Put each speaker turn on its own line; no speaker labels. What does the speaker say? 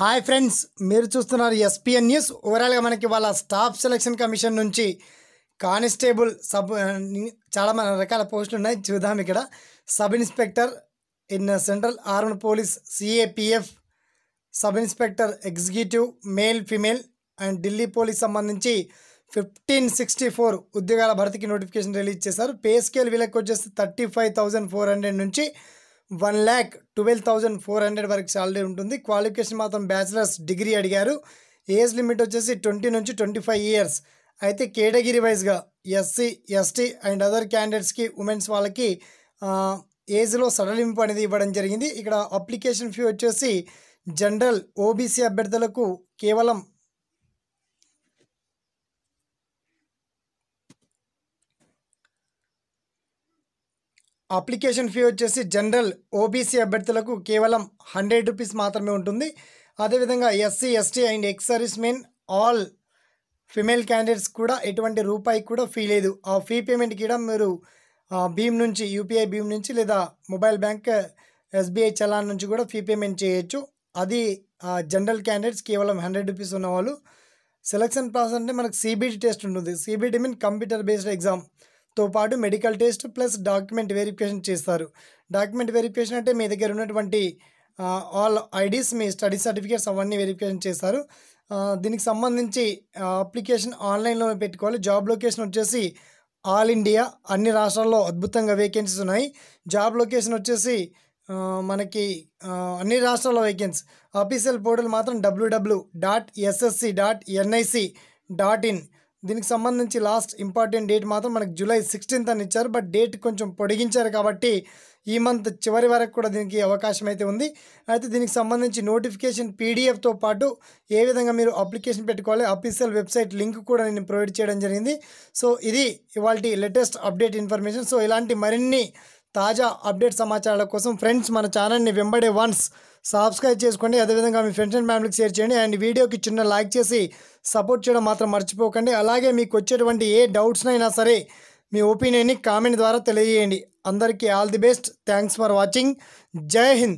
hi friends మీరు చూస్తున్నారు SPN news ఓవరాల్గా మనకి వాళ్ళ స్టాఫ్ సెలక్షన్ కమిషన్ నుంచి కానిస్టేబుల్ సబ్ చాలా మన రకాల పోస్టులు ఉన్నాయి చూద్దాం ఇక్కడ sub inspector in central armed police CAPF sub inspector executive male female and Delhi police సంబంధించి ఫిఫ్టీన్ సిక్స్టీ ఫోర్ ఉద్యోగాల భర్తీకి నోటిఫికేషన్ రిలీజ్ చేశారు పే స్కేల్ వీళ్ళకి వచ్చేసి thirty five thousand four hundred నుంచి one lakh twelve thousand four hundred వరకు salary ఉంటుంది qualification మాత్రం బ్యాచిలర్స్ డిగ్రీ అడిగారు ఏజ్ లిమిట్ వచ్చేసి ట్వంటీ నుంచి ట్వంటీ ఫైవ్ ఇయర్స్ అయితే కేటగిరీ వైజ్గా ఎస్సీ ఎస్టీ అండ్ అదర్ క్యాండిడేట్స్కి ఉమెన్స్ వాళ్ళకి ఏజ్లో సడలింపు అనేది ఇవ్వడం జరిగింది ఇక్కడ అప్లికేషన్ ఫీ వచ్చేసి జనరల్ ఓబీసీ అభ్యర్థులకు కేవలం అప్లికేషన్ ఫీ వచ్చేసి జనరల్ ఓబీసీ అభ్యర్థులకు కేవలం హండ్రెడ్ రూపీస్ మాత్రమే ఉంటుంది అదేవిధంగా SC ST and ex servicemen all female candidates కూడా ఎటువంటి రూపాయికి కూడా ఫీ లేదు ఆ ఫీ పేమెంట్ కూడా మీరు భీమ్ నుంచి యూపీఐ భీమ్ నుంచి లేదా మొబైల్ బ్యాంక్ ఎస్బీఐ చలాన్ నుంచి కూడా ఫీ పేమెంట్ చేయొచ్చు అది జనరల్ క్యాండిడేట్స్ కేవలం హండ్రెడ్ రూపీస్ ఉన్నవాళ్ళు సెలక్షన్ ప్రాసెస్ అంటే మనకు సిబిటీ టెస్ట్ ఉంటుంది CBT mean computer based exam తో పాటు medical test plus document verification చేస్తారు డాక్యుమెంట్ వెరిఫికేషన్ అంటే మీ దగ్గర ఉన్నటువంటి ఆల్ ఐడీస్ మీ స్టడీ సర్టిఫికేట్స్ అవన్నీ వెరిఫికేషన్ చేస్తారు దీనికి సంబంధించి అప్లికేషన్ ఆన్లైన్లో పెట్టుకోవాలి జాబ్ లొకేషన్ వచ్చేసి ఆల్ ఇండియా అన్ని రాష్ట్రాల్లో అద్భుతంగా వేకెన్సీస్ ఉన్నాయి జాబ్ లొకేషన్ వచ్చేసి మనకి అన్ని రాష్ట్రాల్లో వేకెన్సీ అఫీషియల్ పోర్టల్ మాత్రం WWW dot SSC dot NIC dot in దీనికి సంబంధించి లాస్ట్ ఇంపార్టెంట్ డేట్ మాత్రం మనకు జూలై సిక్స్టీన్త్ అని ఇచ్చారు బట్ డేట్ కొంచెం పొడిగించారు కాబట్టి ఈ మంత్ చివరి వరకు కూడా దీనికి అవకాశం అయితే ఉంది అయితే దీనికి సంబంధించి నోటిఫికేషన్ పీడిఎఫ్తో పాటు ఏ విధంగా మీరు అప్లికేషన్ పెట్టుకోవాలి అఫీషియల్ వెబ్సైట్ లింక్ కూడా నేను ప్రొవైడ్ చేయడం జరిగింది సో ఇది ఇవాళ లేటెస్ట్ అప్డేట్ ఇన్ఫర్మేషన్ సో ఇలాంటి మరిన్ని తాజా అప్డేట్ సమాచారాల కోసం ఫ్రెండ్స్ మన ఛానల్ని వెంబడే వన్స్ సబ్స్క్రైబ్ చేసుకోండి అదేవిధంగా మీ ఫ్రెండ్స్ అండ్ ఫ్యామిలీకి షేర్ చేయండి అండ్ వీడియోకి చిన్న లైక్ చేసి సపోర్ట్ చేయడం మాత్రం మర్చిపోకండి అలాగే మీకు వచ్చేటువంటి ఏ డౌట్స్నైనా సరే మీ ఒపీనియన్ని కామెంట్ ద్వారా తెలియజేయండి అందరికీ all the best thanks for watching జై హింద్